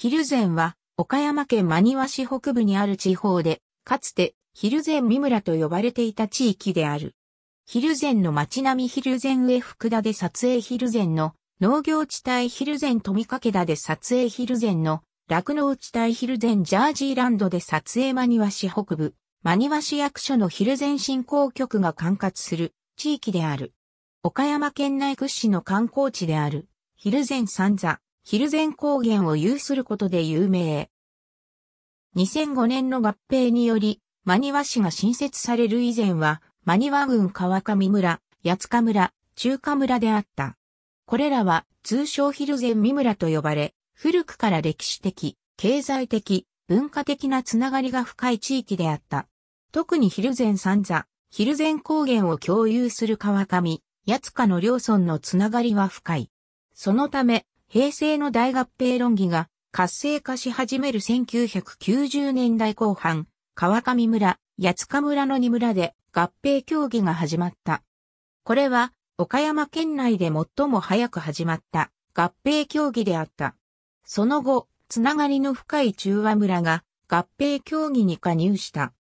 蒜山は、岡山県真庭市北部にある地方で、かつて、蒜山三村と呼ばれていた地域である。蒜山の町並み蒜山上福田で撮影蒜山の農業地帯蒜山富掛田で撮影蒜山の酪農地帯蒜山ジャージーランドで撮影真庭市北部、真庭市役所の蒜山振興局が管轄する地域である。岡山県内屈指の観光地である、蒜山三座。ヒルゼン高原を有することで有名。2005年の合併により、マニワ市が新設される以前は、マニワ郡川上村、八塚村、中華村であった。これらは通称ヒルゼン三村と呼ばれ、古くから歴史的、経済的、文化的なつながりが深い地域であった。特にヒルゼン三座、ヒルゼン高原を共有する川上、八塚の両村のつながりは深い。そのため、平成の大合併論議が活性化し始める1990年代後半、川上村、八塚村の2村で合併協議が始まった。これは岡山県内で最も早く始まった合併協議であった。その後、つながりの深い中和村が合併協議に加入した。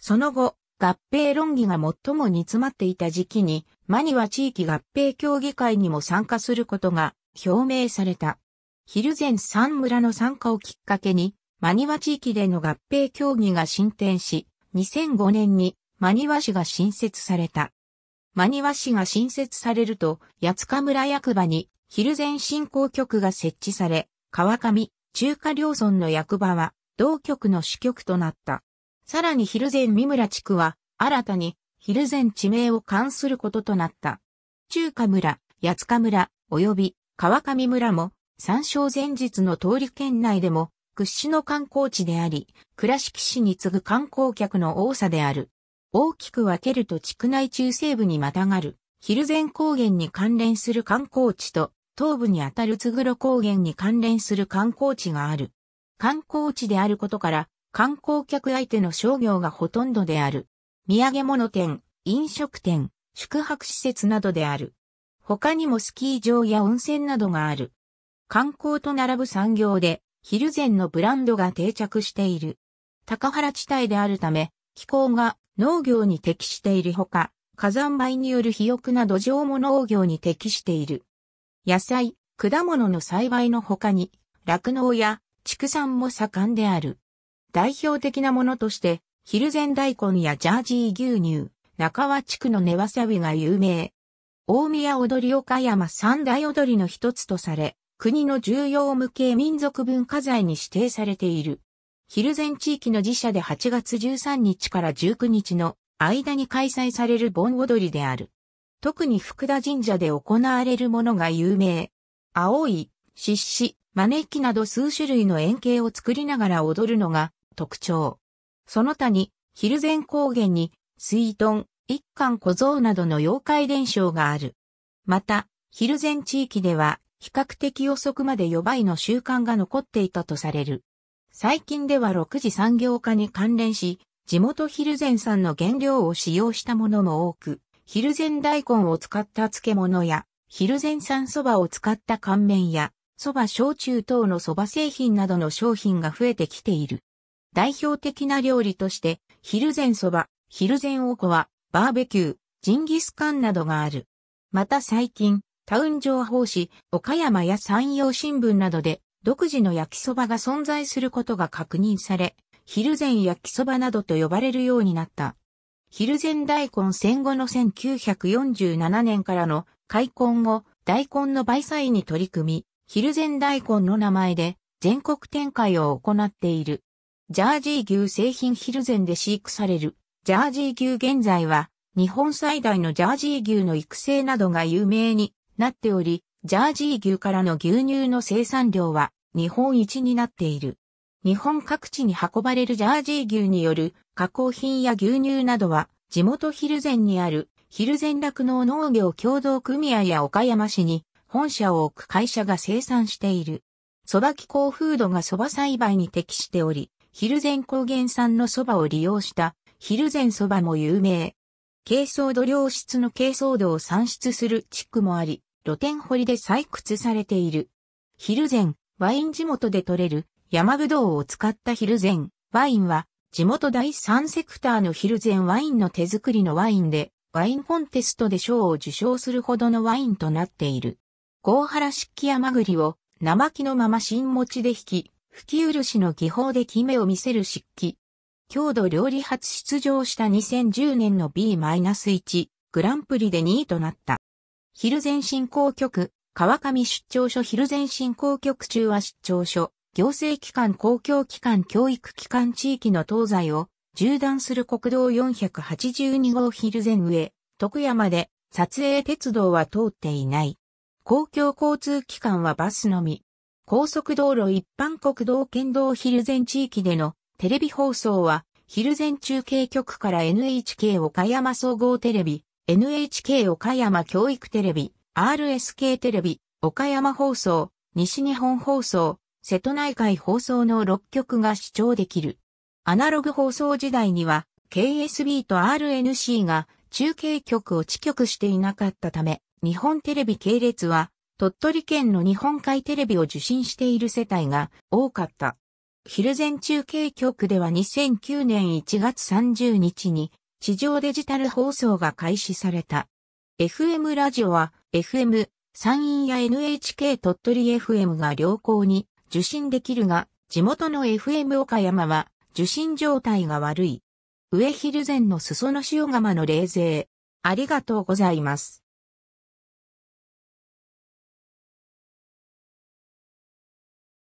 その後、合併論議が最も煮詰まっていた時期に、マニは地域合併協議会にも参加することが表明された。ヒルゼン村の参加をきっかけに、マニワ地域での合併協議が進展し、2005年にマニワ市が新設された。マニワ市が新設されると、八塚村役場にヒルゼン振興局が設置され、川上、中華両村の役場は同局の支局となった。さらにヒルゼン三村地区は新たにヒルゼン地名を冠することとなった。中華村、八塚村、及び川上村も、参照前日の通り県内でも、屈指の観光地であり、倉敷市に次ぐ観光客の多さである。大きく分けると地区内中西部にまたがる、蒜山高原に関連する観光地と、東部にあたる津黒高原に関連する観光地がある。観光地であることから、観光客相手の商業がほとんどである。土産物店、飲食店、宿泊施設などである。他にもスキー場や温泉などがある。観光と並ぶ産業で、ヒルゼンのブランドが定着している。高原地帯であるため、気候が農業に適しているほか、火山灰による肥沃な土壌も農業に適している。野菜、果物の栽培の他に、酪農や畜産も盛んである。代表的なものとして、ヒルゼン大根やジャージー牛乳、中和地区の根わさびが有名。大宮踊り岡山三大踊りの一つとされ、国の重要無形民族文化財に指定されている。昼前地域の寺社で8月13日から19日の間に開催される盆踊りである。特に福田神社で行われるものが有名。青い、獅子、招きなど数種類の円形を作りながら踊るのが特徴。その他に、昼前高原に、水遁、一貫小僧などの妖怪伝承がある。また、昼前地域では、比較的遅くまで予売の習慣が残っていたとされる。最近では6時産業化に関連し、地元昼前産の原料を使用したものも多く、昼前大根を使った漬物や、昼前産蕎麦を使った乾麺や、蕎麦焼酎等の蕎麦製品などの商品が増えてきている。代表的な料理として、昼前蕎麦、昼前おこわ、バーベキュー、ジンギスカンなどがある。また最近、タウン情報誌、岡山や山陽新聞などで、独自の焼きそばが存在することが確認され、昼前焼きそばなどと呼ばれるようになった。昼前大根戦後の1947年からの開墾後、大根の売菜に取り組み、昼前大根の名前で全国展開を行っている。ジャージー牛製品昼前で飼育される。ジャージー牛現在は日本最大のジャージー牛の育成などが有名になっており、ジャージー牛からの牛乳の生産量は日本一になっている。日本各地に運ばれるジャージー牛による加工品や牛乳などは地元ヒルゼンにあるヒルゼン酪農農業協同組合や岡山市に本社を置く会社が生産している。蕎麦気候風土が蕎麦栽培に適しており、ヒルゼン高原産の蕎麦を利用したヒルゼン蕎麦も有名。軽装土良質の軽装土を産出する地区もあり、露天掘りで採掘されている。ヒルゼン、ワイン地元で採れる山ぶどうを使ったヒルゼン、ワインは、地元第3セクターのヒルゼンワインの手作りのワインで、ワインコンテストで賞を受賞するほどのワインとなっている。ゴ原漆器山栗を生木のまま新餅で引き、吹き漆の技法でキメを見せる漆器、郷土料理初出場した2010年の B-1 グランプリで2位となった。昼前振興局、川上出張所昼前振興局中和出張所、行政機関公共機関教育機関地域の東西を縦断する国道482号昼前上、徳山で撮影鉄道は通っていない。公共交通機関はバスのみ。高速道路一般国道県道昼前地域でのテレビ放送は、昼前中継局から NHK 岡山総合テレビ、NHK 岡山教育テレビ、RSK テレビ、岡山放送、西日本放送、瀬戸内海放送の6局が視聴できる。アナログ放送時代には、KSB と RNC が中継局を知局していなかったため、日本テレビ系列は、鳥取県の日本海テレビを受信している世帯が多かった。ヒルゼン中継局では2009年1月30日に地上デジタル放送が開始された。FM ラジオは FM、山陰や NHK 鳥取 FM が良好に受信できるが、地元の FM 岡山は受信状態が悪い。上ヒルゼンの裾野塩釜の冷静。ありがとうございます。